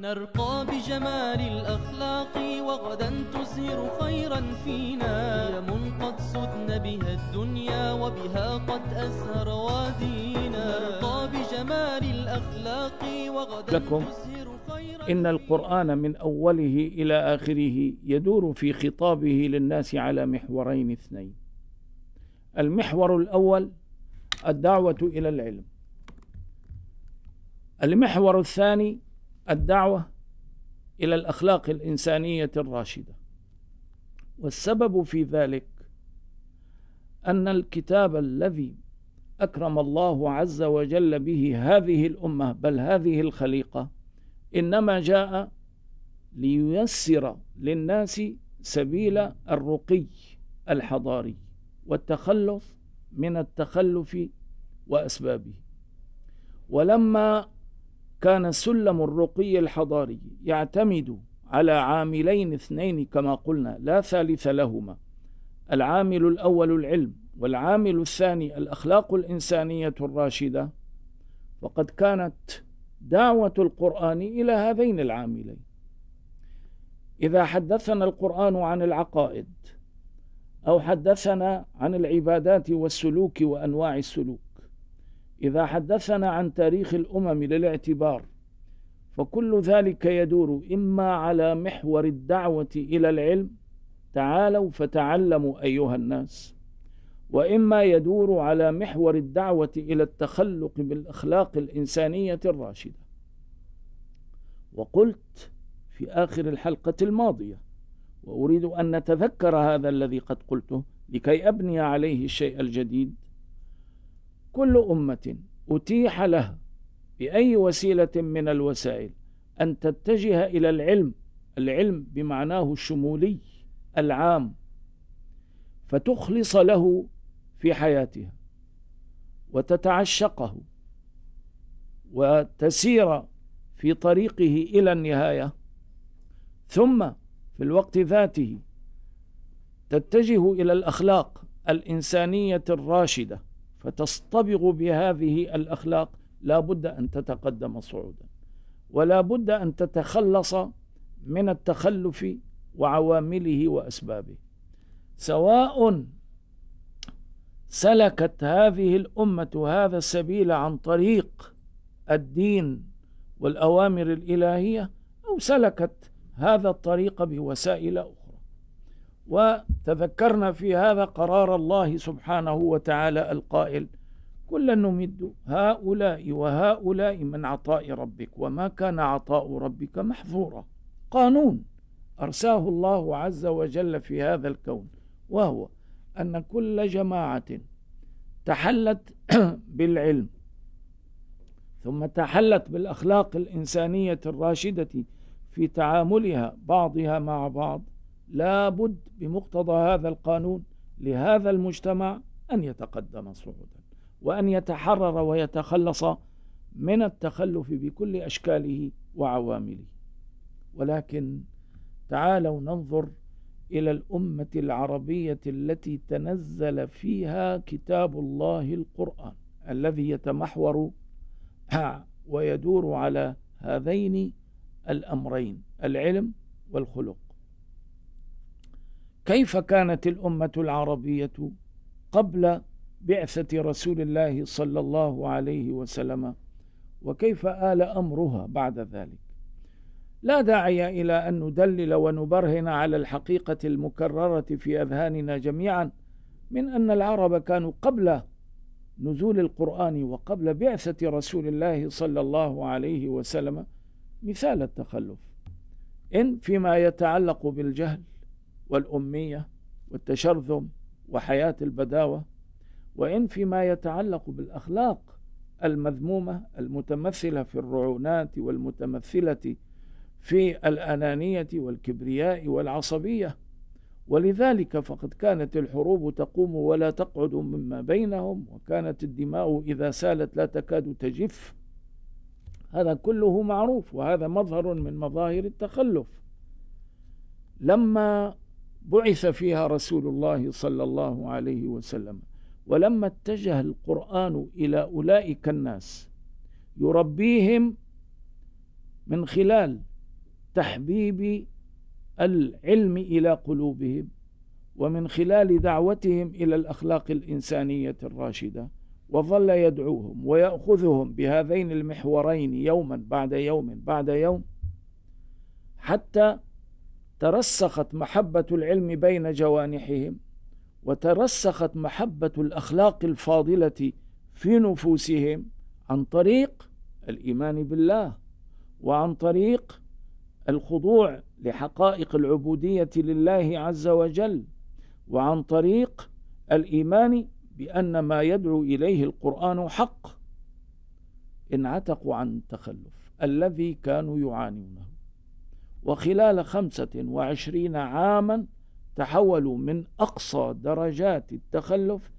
نرقى بجمال الأخلاق وغدا تزهر خيرا فينا قيم قد سدن بها الدنيا وبها قد أزهر وادينا نرقى بجمال الأخلاق وغدا لكم إن القرآن من أوله إلى آخره يدور في خطابه للناس على محورين اثنين المحور الأول الدعوة إلى العلم المحور الثاني الدعوة إلى الأخلاق الإنسانية الراشدة والسبب في ذلك أن الكتاب الذي أكرم الله عز وجل به هذه الأمة بل هذه الخليقة إنما جاء لييسر للناس سبيل الرقي الحضاري والتخلف من التخلف وأسبابه ولما كان سلم الرقي الحضاري يعتمد على عاملين اثنين كما قلنا لا ثالث لهما العامل الأول العلم والعامل الثاني الأخلاق الإنسانية الراشدة وقد كانت دعوة القرآن إلى هذين العاملين إذا حدثنا القرآن عن العقائد أو حدثنا عن العبادات والسلوك وأنواع السلوك إذا حدثنا عن تاريخ الأمم للاعتبار فكل ذلك يدور إما على محور الدعوة إلى العلم تعالوا فتعلموا أيها الناس وإما يدور على محور الدعوة إلى التخلق بالأخلاق الإنسانية الراشدة وقلت في آخر الحلقة الماضية وأريد أن نتذكر هذا الذي قد قلته لكي أبني عليه الشيء الجديد كل أمة أتيح لها بأي وسيلة من الوسائل أن تتجه إلى العلم العلم بمعناه الشمولي العام فتخلص له في حياتها وتتعشقه وتسير في طريقه إلى النهاية ثم في الوقت ذاته تتجه إلى الأخلاق الإنسانية الراشدة فتصطبغ بهذه الأخلاق لا بد أن تتقدم صعودا ولا بد أن تتخلص من التخلف وعوامله وأسبابه سواء سلكت هذه الأمة هذا السبيل عن طريق الدين والأوامر الإلهية أو سلكت هذا الطريق بوسائل أخرى وتذكرنا في هذا قرار الله سبحانه وتعالى القائل كلا نمد هؤلاء وهؤلاء من عطاء ربك وما كان عطاء ربك محظورا قانون أرساه الله عز وجل في هذا الكون وهو أن كل جماعة تحلت بالعلم ثم تحلت بالأخلاق الإنسانية الراشدة في تعاملها بعضها مع بعض لا بد بمقتضى هذا القانون لهذا المجتمع أن يتقدم صعودا وأن يتحرر ويتخلص من التخلف بكل أشكاله وعوامله ولكن تعالوا ننظر إلى الأمة العربية التي تنزل فيها كتاب الله القرآن الذي يتمحور ويدور على هذين الأمرين العلم والخلق كيف كانت الأمة العربية قبل بعثة رسول الله صلى الله عليه وسلم وكيف آل أمرها بعد ذلك لا داعي إلى أن ندلل ونبرهن على الحقيقة المكررة في أذهاننا جميعا من أن العرب كانوا قبل نزول القرآن وقبل بعثة رسول الله صلى الله عليه وسلم مثال التخلف إن فيما يتعلق بالجهل والأمية والتشرذم وحياة البداوة وإن فيما يتعلق بالأخلاق المذمومة المتمثلة في الرعونات والمتمثلة في الأنانية والكبرياء والعصبية ولذلك فقد كانت الحروب تقوم ولا تقعد مما بينهم وكانت الدماء إذا سالت لا تكاد تجف هذا كله معروف وهذا مظهر من مظاهر التخلف لما بعث فيها رسول الله صلى الله عليه وسلم ولما اتجه القرآن إلى أولئك الناس يربيهم من خلال تحبيب العلم إلى قلوبهم ومن خلال دعوتهم إلى الأخلاق الإنسانية الراشدة وظل يدعوهم ويأخذهم بهذين المحورين يوما بعد يوم بعد يوم حتى ترسخت محبة العلم بين جوانحهم وترسخت محبة الأخلاق الفاضلة في نفوسهم عن طريق الإيمان بالله وعن طريق الخضوع لحقائق العبودية لله عز وجل وعن طريق الإيمان بأن ما يدعو إليه القرآن حق انعتقوا عن التخلف الذي كانوا يعانونه وخلال خمسة وعشرين عاما تحولوا من أقصى درجات التخلف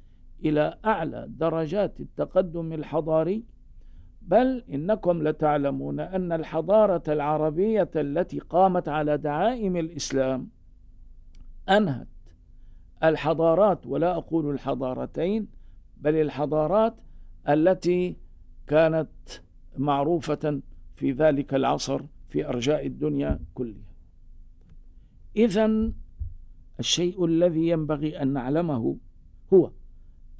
إلى أعلى درجات التقدم الحضاري بل إنكم لتعلمون أن الحضارة العربية التي قامت على دعائم الإسلام أنهت الحضارات ولا أقول الحضارتين بل الحضارات التي كانت معروفة في ذلك العصر في أرجاء الدنيا كلها إذا الشيء الذي ينبغي أن نعلمه هو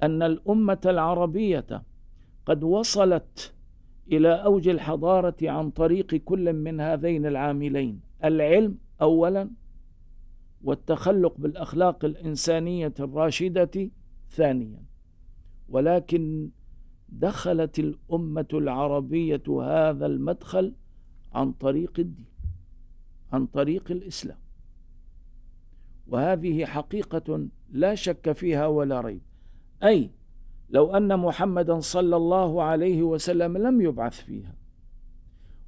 أن الأمة العربية قد وصلت إلى أوج الحضارة عن طريق كل من هذين العاملين العلم أولا والتخلق بالأخلاق الإنسانية الراشدة ثانيا ولكن دخلت الأمة العربية هذا المدخل عن طريق الدين عن طريق الإسلام وهذه حقيقة لا شك فيها ولا ريب أي لو أن محمدا صلى الله عليه وسلم لم يبعث فيها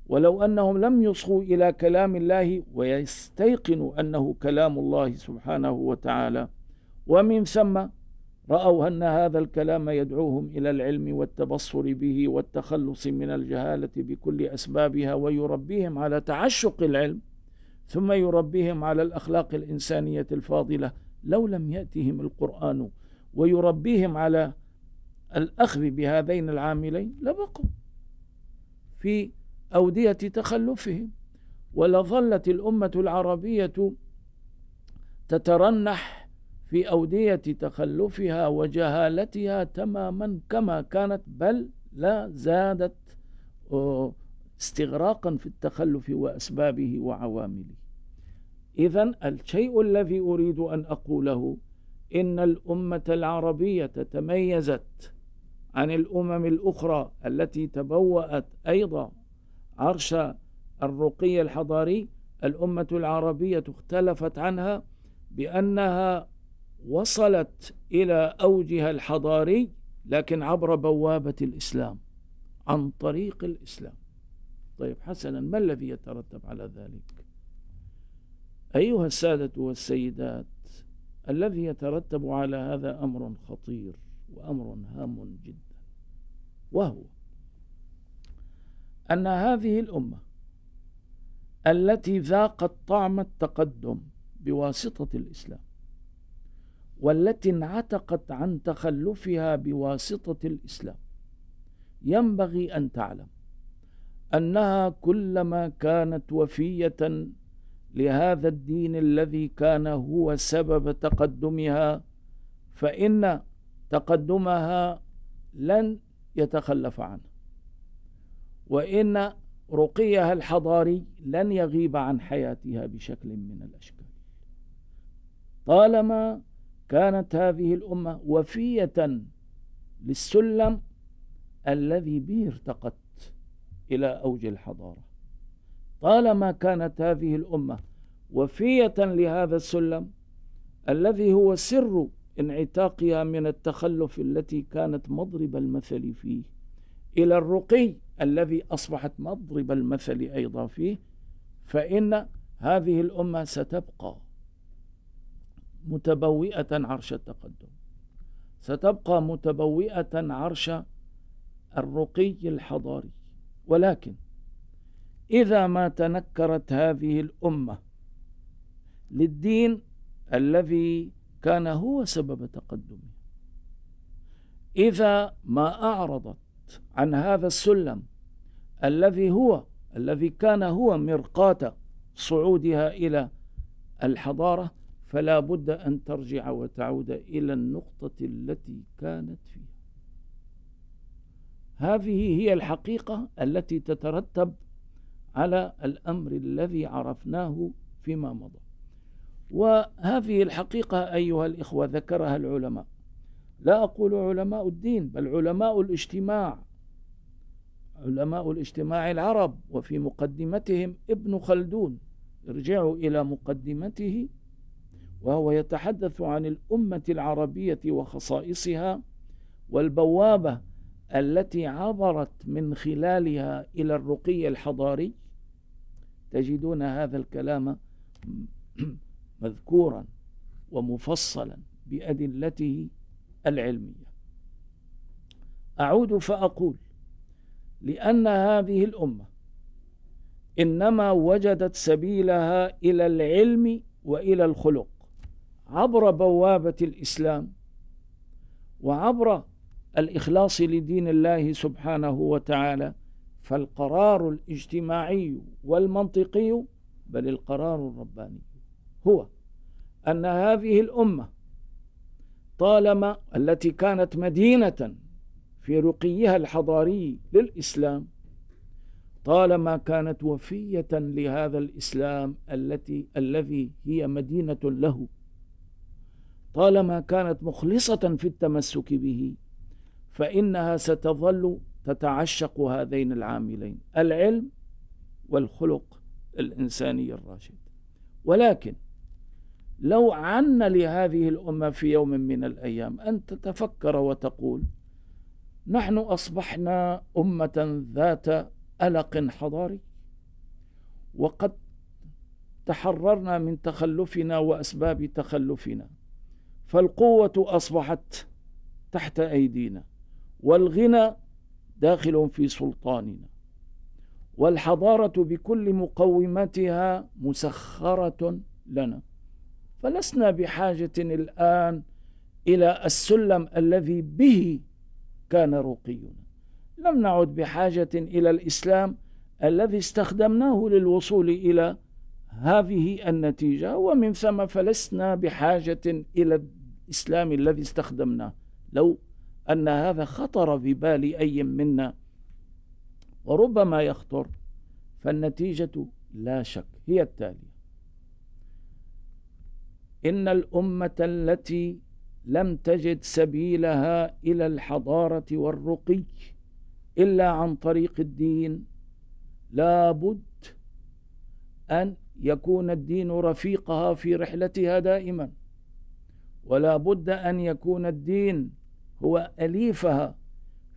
ولو أنهم لم يصغوا إلى كلام الله ويستيقنوا أنه كلام الله سبحانه وتعالى ومن ثم رأوا أن هذا الكلام يدعوهم إلى العلم والتبصر به والتخلص من الجهالة بكل أسبابها ويربيهم على تعشق العلم ثم يربيهم على الأخلاق الإنسانية الفاضلة لو لم يأتهم القرآن ويربيهم على الأخذ بهذين العاملين لبقوا في أودية تخلفهم ولظلت الأمة العربية تترنح في أودية تخلفها وجهالتها تماما كما كانت بل لا زادت استغراقا في التخلف وأسبابه وعوامله إذا الشيء الذي أريد أن أقوله إن الأمة العربية تميزت عن الأمم الأخرى التي تبوأت أيضا عرش الرقي الحضاري الأمة العربية اختلفت عنها بأنها وصلت إلى أوجها الحضاري لكن عبر بوابة الإسلام عن طريق الإسلام طيب حسنا ما الذي يترتب على ذلك أيها السادة والسيدات الذي يترتب على هذا أمر خطير وأمر هام جدا وهو أن هذه الأمة التي ذاقت طعم التقدم بواسطة الإسلام والتي انعتقت عن تخلفها بواسطة الإسلام ينبغي أن تعلم أنها كلما كانت وفية لهذا الدين الذي كان هو سبب تقدمها فإن تقدمها لن يتخلف عنه وإن رقيها الحضاري لن يغيب عن حياتها بشكل من الأشكال طالما كانت هذه الأمة وفية للسلم الذي به ارتقت إلى أوج الحضارة طالما كانت هذه الأمة وفية لهذا السلم الذي هو سر انعتاقها من التخلف التي كانت مضرب المثل فيه إلى الرقي الذي أصبحت مضرب المثل أيضا فيه فإن هذه الأمة ستبقى متبوئة عرش التقدم ستبقى متبوئة عرش الرقي الحضاري ولكن إذا ما تنكرت هذه الأمة للدين الذي كان هو سبب تقدمها إذا ما أعرضت عن هذا السلم الذي هو الذي كان هو مرقاة صعودها إلى الحضارة فلا بد أن ترجع وتعود إلى النقطة التي كانت فيها هذه هي الحقيقة التي تترتب على الأمر الذي عرفناه فيما مضى وهذه الحقيقة أيها الإخوة ذكرها العلماء لا أقول علماء الدين بل علماء الاجتماع علماء الاجتماع العرب وفي مقدمتهم ابن خلدون ارجعوا إلى مقدمته وهو يتحدث عن الأمة العربية وخصائصها والبوابة التي عبرت من خلالها إلى الرقي الحضاري تجدون هذا الكلام مذكورا ومفصلا بأدلته العلمية أعود فأقول لأن هذه الأمة إنما وجدت سبيلها إلى العلم وإلى الخلق عبر بوابة الإسلام وعبر الإخلاص لدين الله سبحانه وتعالى فالقرار الاجتماعي والمنطقي بل القرار الرباني هو أن هذه الأمة طالما التي كانت مدينة في رقيها الحضاري للإسلام طالما كانت وفية لهذا الإسلام التي الذي هي مدينة له طالما كانت مخلصة في التمسك به فإنها ستظل تتعشق هذين العاملين العلم والخلق الإنساني الراشد ولكن لو عن لهذه الأمة في يوم من الأيام أن تتفكر وتقول نحن أصبحنا أمة ذات ألق حضاري وقد تحررنا من تخلفنا وأسباب تخلفنا فالقوة أصبحت تحت أيدينا والغنى داخل في سلطاننا والحضارة بكل مقوماتها مسخرة لنا فلسنا بحاجة الآن إلى السلم الذي به كان رقينا لم نعد بحاجة إلى الإسلام الذي استخدمناه للوصول إلى هذه النتيجة ومن ثم فلسنا بحاجة إلى الدين الإسلامي الذي استخدمناه لو أن هذا خطر في بال أي منا وربما يخطر فالنتيجة لا شك هي التالية إن الأمة التي لم تجد سبيلها إلى الحضارة والرقي إلا عن طريق الدين لابد أن يكون الدين رفيقها في رحلتها دائما ولا بد أن يكون الدين هو أليفها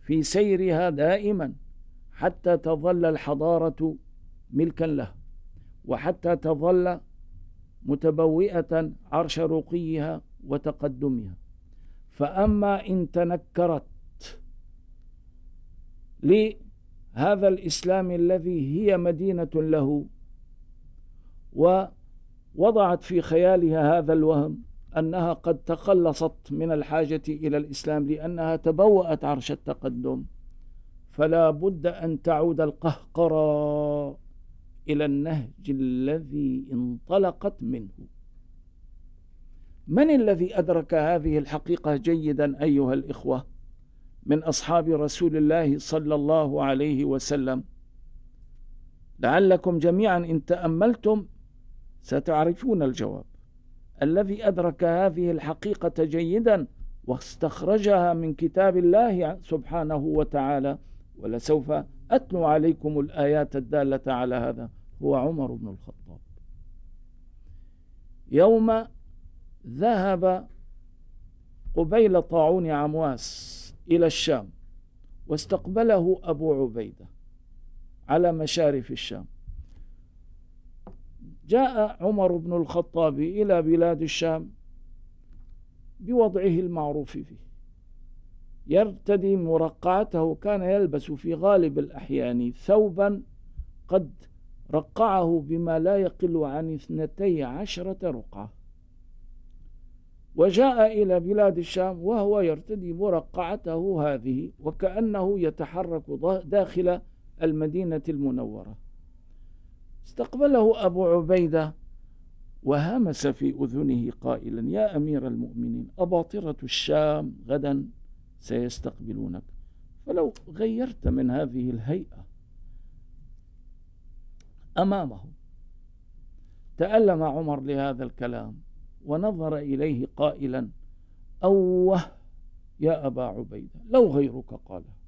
في سيرها دائما حتى تظل الحضارة ملكا له وحتى تظل متبوئة عرش رقيها وتقدمها فأما إن تنكرت لهذا الإسلام الذي هي مدينة له ووضعت في خيالها هذا الوهم أنها قد تخلصت من الحاجة إلى الإسلام لأنها تبوأت عرش التقدم فلا بد أن تعود القهقرى إلى النهج الذي انطلقت منه من الذي أدرك هذه الحقيقة جيدا أيها الإخوة من أصحاب رسول الله صلى الله عليه وسلم لعلكم جميعا إن تأملتم ستعرفون الجواب الذي أدرك هذه الحقيقة جيدا واستخرجها من كتاب الله سبحانه وتعالى ولسوف أتلو عليكم الآيات الدالة على هذا هو عمر بن الخطاب يوم ذهب قبيل طاعون عمواس إلى الشام واستقبله أبو عبيدة على مشارف الشام جاء عمر بن الخطاب إلى بلاد الشام بوضعه المعروف فيه يرتدي مرقعته كان يلبس في غالب الأحيان ثوبا قد رقعه بما لا يقل عن اثنتي عشرة رقعة وجاء إلى بلاد الشام وهو يرتدي مرقعته هذه وكأنه يتحرك داخل المدينة المنورة استقبله أبو عبيدة وهمس في أذنه قائلا يا أمير المؤمنين أباطرة الشام غدا سيستقبلونك فلو غيرت من هذه الهيئة أمامه تألم عمر لهذا الكلام ونظر إليه قائلا أوه يا أبا عبيدة لو غيرك قاله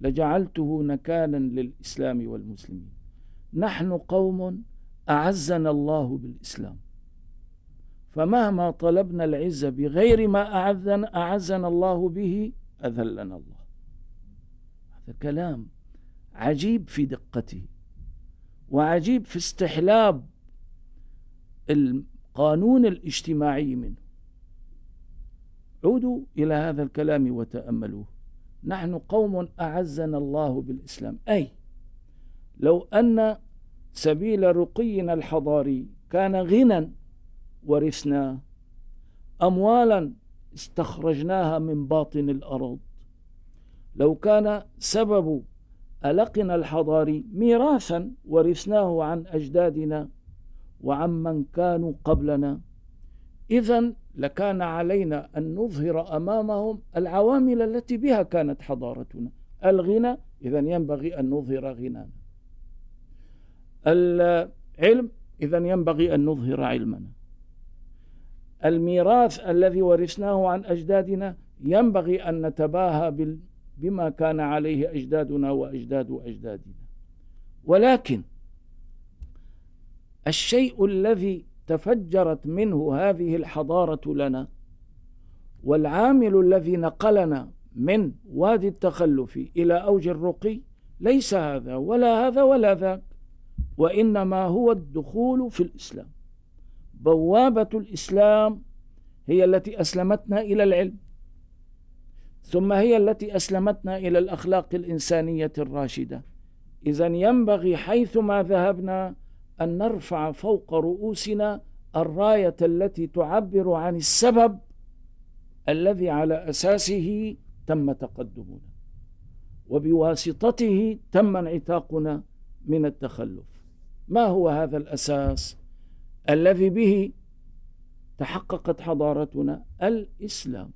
لجعلته نكالا للإسلام والمسلمين نحن قوم أعزنا الله بالإسلام فمهما طلبنا العزة بغير ما أعزنا, أعزنا الله به أذلنا الله هذا كلام عجيب في دقته وعجيب في استحلاب القانون الاجتماعي منه عودوا إلى هذا الكلام وتأملوه نحن قوم أعزنا الله بالإسلام أي لو أن سبيل رقينا الحضاري كان غنى ورثناه أموالا استخرجناها من باطن الأرض لو كان سبب ألقنا الحضاري ميراثا ورثناه عن أجدادنا وعمن كانوا قبلنا إذا لكان علينا أن نظهر أمامهم العوامل التي بها كانت حضارتنا الغنى إذا ينبغي أن نظهر غنانا العلم إذا ينبغي أن نظهر علمنا الميراث الذي ورثناه عن أجدادنا ينبغي أن نتباهى بما كان عليه أجدادنا وأجداد أجدادنا ولكن الشيء الذي تفجرت منه هذه الحضارة لنا والعامل الذي نقلنا من وادي التخلف إلى أوج الرقي ليس هذا ولا هذا ولا ذاك وإنما هو الدخول في الإسلام بوابة الإسلام هي التي أسلمتنا إلى العلم ثم هي التي أسلمتنا إلى الأخلاق الإنسانية الراشدة إذا ينبغي حيثما ذهبنا أن نرفع فوق رؤوسنا الراية التي تعبر عن السبب الذي على أساسه تم تقدمنا وبواسطته تم انعتاقنا من التخلف ما هو هذا الاساس الذي به تحققت حضارتنا الاسلام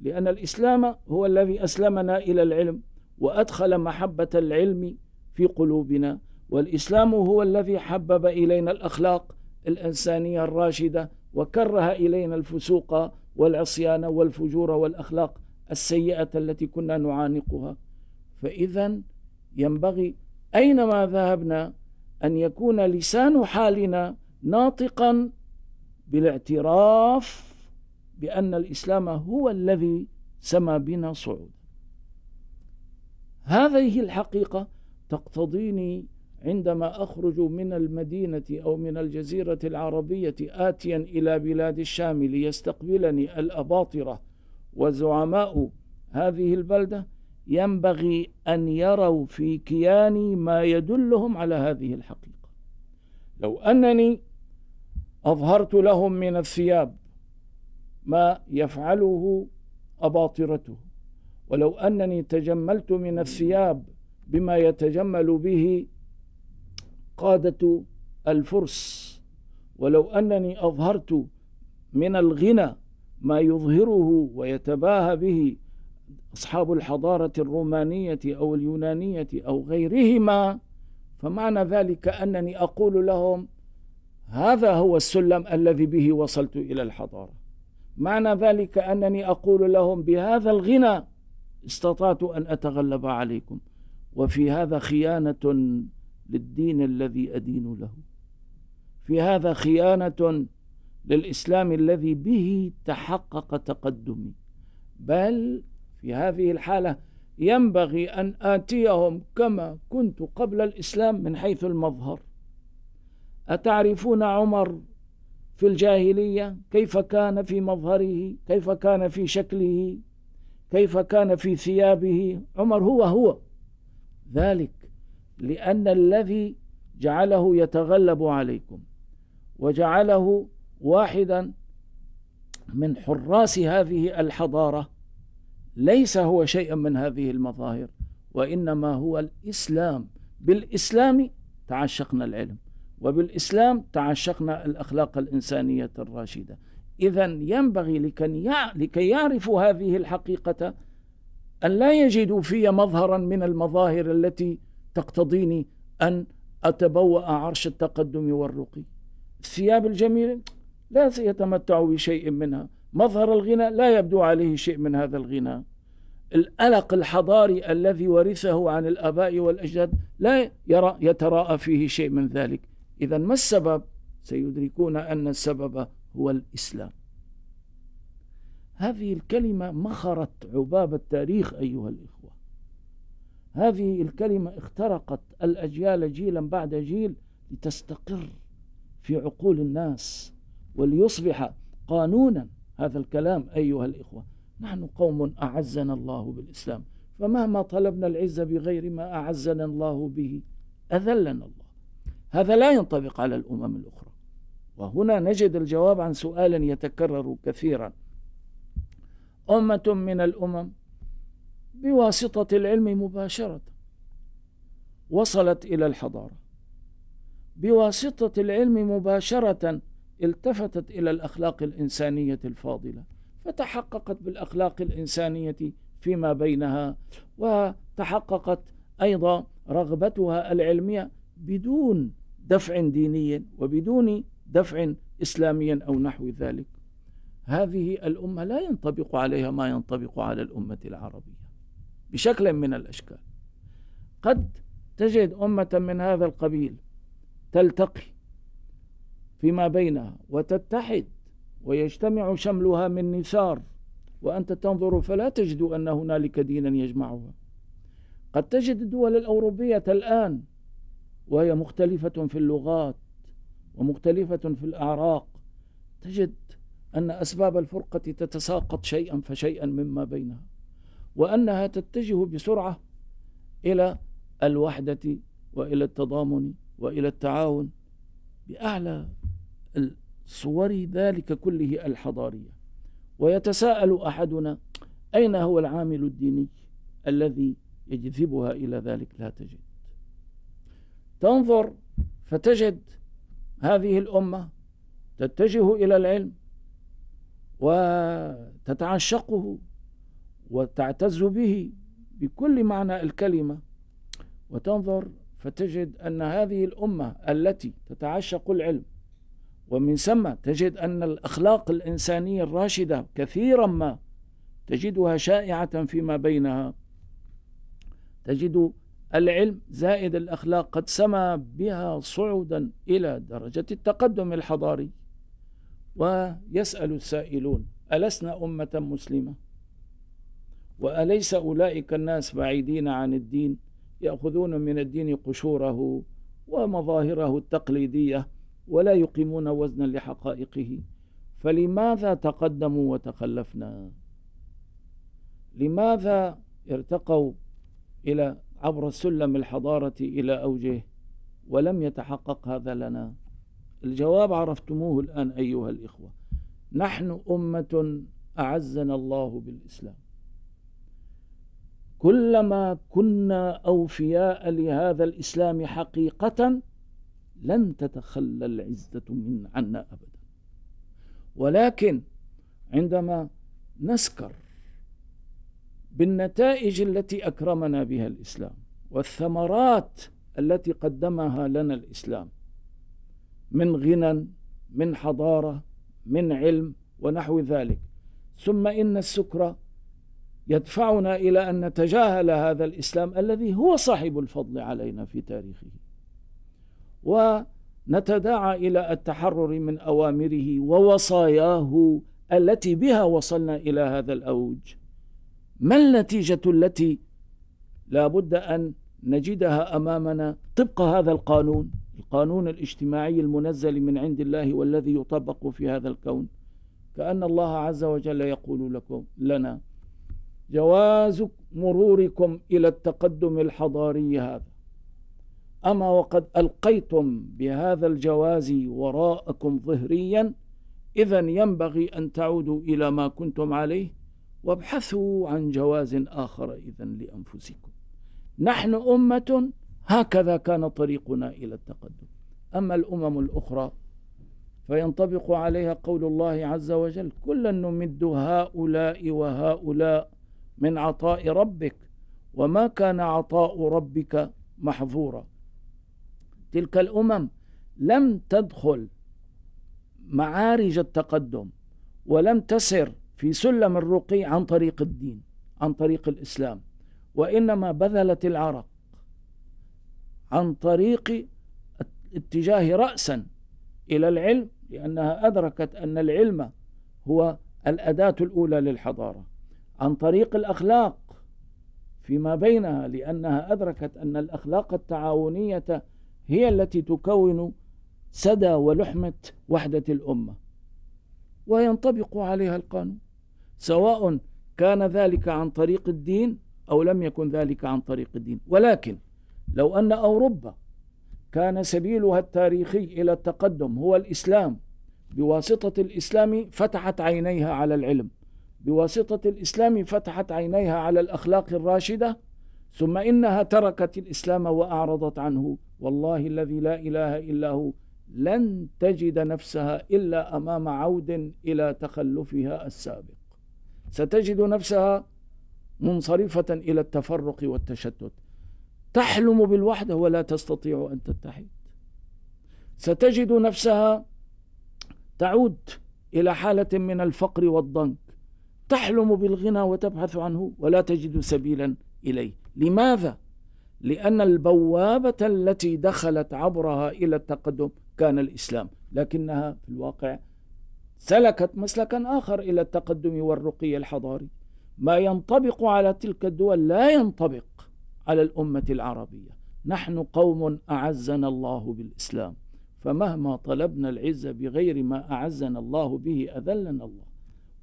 لان الاسلام هو الذي اسلمنا الى العلم وادخل محبه العلم في قلوبنا والاسلام هو الذي حبب الينا الاخلاق الانسانيه الراشده وكره الينا الفسوق والعصيان والفجور والاخلاق السيئه التي كنا نعانقها فاذا ينبغي أينما ذهبنا أن يكون لسان حالنا ناطقا بالاعتراف بأن الإسلام هو الذي سما بنا صعود هذه الحقيقة تقتضيني عندما أخرج من المدينة أو من الجزيرة العربية آتيا إلى بلاد الشام ليستقبلني الأباطرة وزعماء هذه البلدة ينبغي أن يروا في كياني ما يدلهم على هذه الحقيقة لو أنني أظهرت لهم من الثياب ما يفعله أباطرته ولو أنني تجملت من الثياب بما يتجمل به قادة الفرس ولو أنني أظهرت من الغنى ما يظهره ويتباهى به أصحاب الحضارة الرومانية أو اليونانية أو غيرهما فمعنى ذلك أنني أقول لهم هذا هو السلم الذي به وصلت إلى الحضارة معنى ذلك أنني أقول لهم بهذا الغنى استطعت أن أتغلب عليكم وفي هذا خيانة للدين الذي أدين له في هذا خيانة للإسلام الذي به تحقق تقدمي بل في هذه الحالة ينبغي أن آتيهم كما كنت قبل الإسلام من حيث المظهر أتعرفون عمر في الجاهلية كيف كان في مظهره كيف كان في شكله كيف كان في ثيابه عمر هو هو ذلك لأن الذي جعله يتغلب عليكم وجعله واحدا من حراس هذه الحضاره ليس هو شيئا من هذه المظاهر وانما هو الاسلام بالاسلام تعشقنا العلم وبالاسلام تعشقنا الاخلاق الانسانيه الراشده اذا ينبغي لكي يعرفوا هذه الحقيقه ان لا يجدوا في مظهرا من المظاهر التي تقتضيني ان اتبوا عرش التقدم والرقي الثياب الجميله لا يتمتع بشيء منها مظهر الغنى لا يبدو عليه شيء من هذا الغنى الألق الحضاري الذي ورثه عن الآباء والأجداد لا يرى يتراءى فيه شيء من ذلك إذا ما السبب؟ سيدركون أن السبب هو الإسلام هذه الكلمة مخرت عباب التاريخ أيها الإخوة هذه الكلمة اخترقت الأجيال جيلا بعد جيل لتستقر في عقول الناس وليصبح قانونا هذا الكلام أيها الإخوة نحن قوم أعزنا الله بالإسلام فمهما طلبنا العزة بغير ما أعزنا الله به أذلنا الله هذا لا ينطبق على الأمم الأخرى وهنا نجد الجواب عن سؤال يتكرر كثيرا أمة من الأمم بواسطة العلم مباشرة وصلت إلى الحضارة بواسطة العلم مباشرة التفتت إلى الأخلاق الإنسانية الفاضلة فتحققت بالاخلاق الانسانيه فيما بينها وتحققت ايضا رغبتها العلميه بدون دفع ديني وبدون دفع اسلامي او نحو ذلك. هذه الامه لا ينطبق عليها ما ينطبق على الامه العربيه بشكل من الاشكال. قد تجد امه من هذا القبيل تلتقي فيما بينها وتتحد ويجتمع شملها من نسار وأنت تنظر فلا تجد أن هنالك دينا يجمعها قد تجد الدول الأوروبية الآن وهي مختلفة في اللغات ومختلفة في الأعراق تجد أن أسباب الفرقة تتساقط شيئا فشيئا مما بينها وأنها تتجه بسرعة إلى الوحدة وإلى التضامن وإلى التعاون بأعلى صور ذلك كله الحضارية ويتساءل أحدنا أين هو العامل الديني الذي يجذبها إلى ذلك لا تجد تنظر فتجد هذه الأمة تتجه إلى العلم وتتعشقه وتعتز به بكل معنى الكلمة وتنظر فتجد أن هذه الأمة التي تتعشق العلم ومن ثم تجد أن الأخلاق الإنسانية الراشدة كثيرا ما تجدها شائعة فيما بينها تجد العلم زائد الأخلاق قد سما بها صعودا إلى درجة التقدم الحضاري ويسأل السائلون ألسنا أمة مسلمة وأليس أولئك الناس بعيدين عن الدين يأخذون من الدين قشوره ومظاهره التقليدية ولا يقيمون وزنا لحقائقه فلماذا تقدموا وتخلفنا لماذا ارتقوا إلى عبر سلم الحضارة إلى أوجه ولم يتحقق هذا لنا الجواب عرفتموه الآن أيها الإخوة نحن أمة أعزنا الله بالإسلام كلما كنا أوفياء لهذا الإسلام حقيقة لن تتخلى العزة من عنا أبدا ولكن عندما نسكر بالنتائج التي أكرمنا بها الإسلام والثمرات التي قدمها لنا الإسلام من غنى من حضارة من علم ونحو ذلك ثم إن السكر يدفعنا إلى أن نتجاهل هذا الإسلام الذي هو صاحب الفضل علينا في تاريخه ونتداعى إلى التحرر من أوامره ووصاياه التي بها وصلنا إلى هذا الأوج ما النتيجة التي لا بد أن نجدها أمامنا طبق هذا القانون القانون الاجتماعي المنزل من عند الله والذي يطبق في هذا الكون كأن الله عز وجل يقول لكم لنا جواز مروركم إلى التقدم الحضاري هذا أما وقد ألقيتم بهذا الجواز وراءكم ظهريا إذا ينبغي أن تعودوا إلى ما كنتم عليه وابحثوا عن جواز آخر إذا لأنفسكم نحن أمة هكذا كان طريقنا إلى التقدم أما الأمم الأخرى فينطبق عليها قول الله عز وجل كلا نمد هؤلاء وهؤلاء من عطاء ربك وما كان عطاء ربك محظورا تلك الأمم لم تدخل معارج التقدم ولم تسر في سلم الرقي عن طريق الدين عن طريق الإسلام وإنما بذلت العرق عن طريق اتجاه رأسا إلى العلم لأنها أدركت أن العلم هو الأداة الأولى للحضارة عن طريق الأخلاق فيما بينها لأنها أدركت أن الأخلاق التعاونية هي التي تكون سدى ولحمة وحدة الأمة وينطبق عليها القانون سواء كان ذلك عن طريق الدين أو لم يكن ذلك عن طريق الدين ولكن لو أن أوروبا كان سبيلها التاريخي إلى التقدم هو الإسلام بواسطة الإسلام فتحت عينيها على العلم بواسطة الإسلام فتحت عينيها على الأخلاق الراشدة ثم إنها تركت الإسلام وأعرضت عنه والله الذي لا إله إلا هو لن تجد نفسها إلا أمام عود إلى تخلفها السابق ستجد نفسها منصرفة إلى التفرق والتشتت تحلم بالوحدة ولا تستطيع أن تتحد ستجد نفسها تعود إلى حالة من الفقر والضنك تحلم بالغنى وتبحث عنه ولا تجد سبيلا إليه لماذا؟ لأن البوابة التي دخلت عبرها إلى التقدم كان الإسلام لكنها في الواقع سلكت مسلكا آخر إلى التقدم والرقي الحضاري ما ينطبق على تلك الدول لا ينطبق على الأمة العربية نحن قوم أعزنا الله بالإسلام فمهما طلبنا العزة بغير ما أعزنا الله به أذلنا الله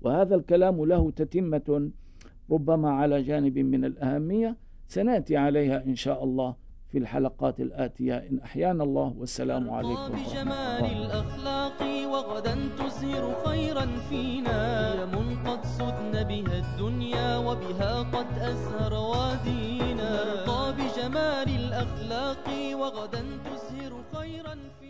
وهذا الكلام له تتمة ربما على جانب من الأهمية سنأتي عليها إن شاء الله في الحلقات الآتية إن أحيانا الله والسلام عليكم بجمال الأخلاق وغدا تزهر خيرا فينا أيام قد سدن بها الدنيا وبها قد أزهر وادينا بجمال الأخلاق وغدا تزهر خيرا فينا